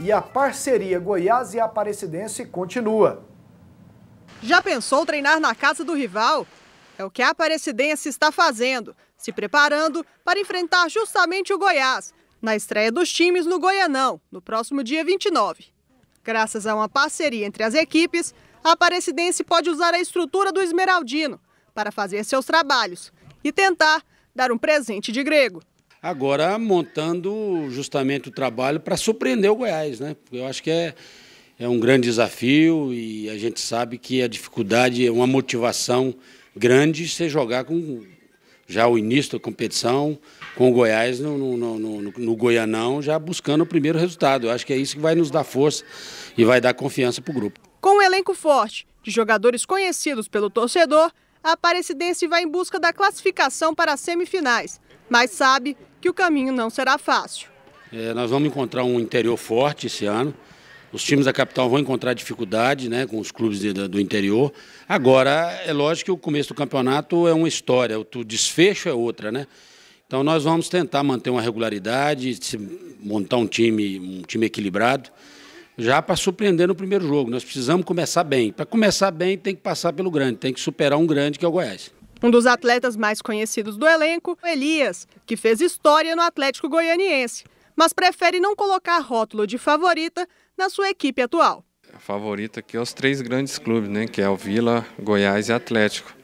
e a parceria Goiás e Aparecidense continua. Já pensou treinar na casa do rival? É o que a Aparecidense está fazendo, se preparando para enfrentar justamente o Goiás, na estreia dos times no Goianão, no próximo dia 29. Graças a uma parceria entre as equipes, a Aparecidense pode usar a estrutura do Esmeraldino para fazer seus trabalhos e tentar dar um presente de grego agora montando justamente o trabalho para surpreender o Goiás, né? eu acho que é, é um grande desafio e a gente sabe que a dificuldade é uma motivação grande você jogar com já o início da competição com o Goiás no, no, no, no Goianão, já buscando o primeiro resultado. Eu acho que é isso que vai nos dar força e vai dar confiança para o grupo. Com um elenco forte, de jogadores conhecidos pelo torcedor, a Aparecidense vai em busca da classificação para as semifinais mas sabe que o caminho não será fácil. É, nós vamos encontrar um interior forte esse ano. Os times da capital vão encontrar dificuldade né, com os clubes de, do interior. Agora, é lógico que o começo do campeonato é uma história, o desfecho é outra, né? Então nós vamos tentar manter uma regularidade, montar um time, um time equilibrado, já para surpreender no primeiro jogo. Nós precisamos começar bem. Para começar bem, tem que passar pelo grande, tem que superar um grande que é o Goiás. Um dos atletas mais conhecidos do elenco, Elias, que fez história no Atlético Goianiense, mas prefere não colocar rótulo de favorita na sua equipe atual. A favorita aqui é os três grandes clubes, né, que é o Vila, Goiás e Atlético.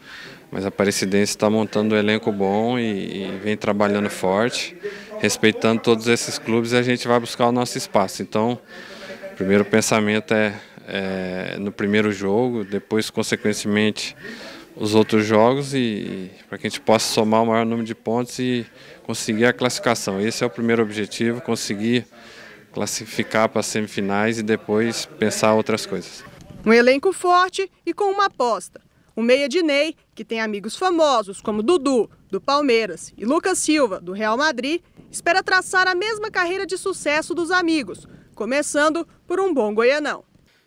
Mas a Aparecidense está montando um elenco bom e, e, vem trabalhando forte. Respeitando todos esses clubes, e a gente vai buscar o nosso espaço. Então, o primeiro pensamento é, é no primeiro jogo, depois, consequentemente, os outros jogos e para que a gente possa somar o maior número de pontos e conseguir a classificação. Esse é o primeiro objetivo, conseguir classificar para as semifinais e depois pensar outras coisas. Um elenco forte e com uma aposta. O meia de Ney, que tem amigos famosos como Dudu, do Palmeiras, e Lucas Silva, do Real Madrid, espera traçar a mesma carreira de sucesso dos amigos, começando por um bom goianão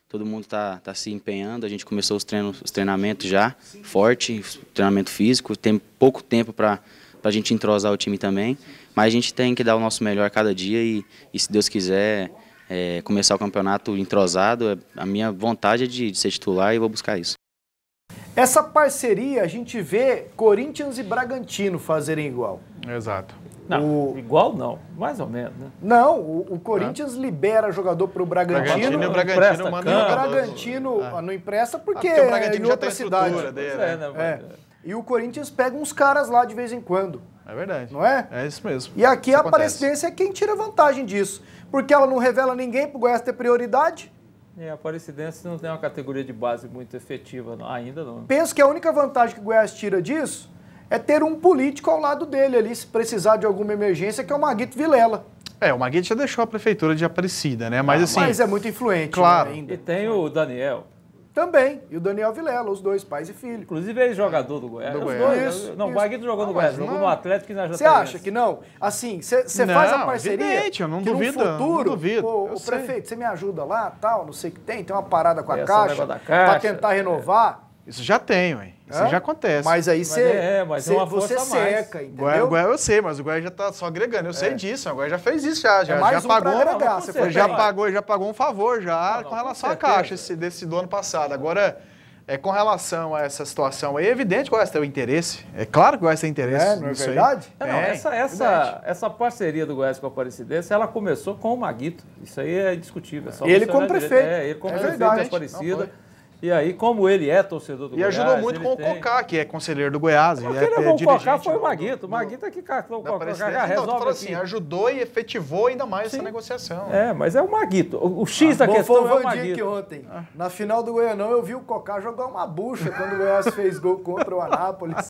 todo mundo está tá se empenhando. A gente começou os, treinos, os treinamentos já, forte, treinamento físico. Tem pouco tempo para a gente entrosar o time também, mas a gente tem que dar o nosso melhor cada dia e, e se Deus quiser, é, começar o campeonato entrosado. É, a minha vontade é de, de ser titular e vou buscar isso. Essa parceria a gente vê Corinthians e Bragantino fazerem igual. Exato. Não, o... igual não, mais ou menos. Né? Não, o, o Corinthians libera jogador para o Bragantino. Bragantino, o Bragantino manda o Bragantino ah. Ah, não empresta ah, porque, ah, porque o Bragantino é em outra cidade. Dele, né? é, né? é. E o Corinthians pega uns caras lá de vez em quando. É verdade. Não é? É isso mesmo. E aqui isso a Aparecidense é quem tira vantagem disso. Porque ela não revela ninguém para o Goiás ter prioridade. É, a Aparecidense não tem uma categoria de base muito efetiva ainda não. Penso que a única vantagem que o Goiás tira disso é ter um político ao lado dele ali, se precisar de alguma emergência, que é o Maguito Vilela. É, o Maguito já deixou a prefeitura de Aparecida, né? Mas ah, assim. Mas é muito influente. Né, claro. e tem o Daniel. Também. E o Daniel Vilela, os dois, pais e filho. Inclusive, ele é jogador do Goiás. Do Goiás. Isso, né? não, o Baguito jogou no ah, Goiás, jogou no Atlético e na Você acha que não? Assim, você faz a parceria. Evidente, eu não duvido. No futuro, não duvido, o, prefeito, você me ajuda lá, tal, não sei o que tem, tem uma parada com a Essa caixa, caixa para tentar é. renovar. Isso já tem, ué. Isso é? já acontece. Mas aí você. É, mas cê, é, é, é uma força você seca entendeu? Goiás, Goiás eu sei, mas o Goiás já está só agregando. Eu é. sei disso. O Goiás já fez isso já. É já, já um pagou. Agregar, você já, pagou, já pagou um favor já ah, não, não, com relação à caixa esse, desse do ano passado. Agora. É, com relação a essa situação aí, é evidente qual é o interesse. É claro que o Goiás tem interesse. É, não é verdade? não, essa, essa, verdade. essa parceria do Goiás com a Aparecidense, ela começou com o Maguito. Isso aí é discutível. É. ele como prefeito. É, ele como é prefeito da Aparecida. E aí, como ele é torcedor do e Goiás. E ajudou muito com o tem... Cocá, que é conselheiro do Goiás. É não, quem é, o Cocá foi o Maguito. O Maguito é que cartou o Cocá. Resolve falou assim, ajudou e efetivou ainda mais Sim. essa negociação. É, mas é o Maguito. O, X ah, da bom, questão foi é o Maguito. que ontem, na final do Goianão, eu vi o Cocá jogar uma bucha quando o Goiás fez gol contra o Anápolis.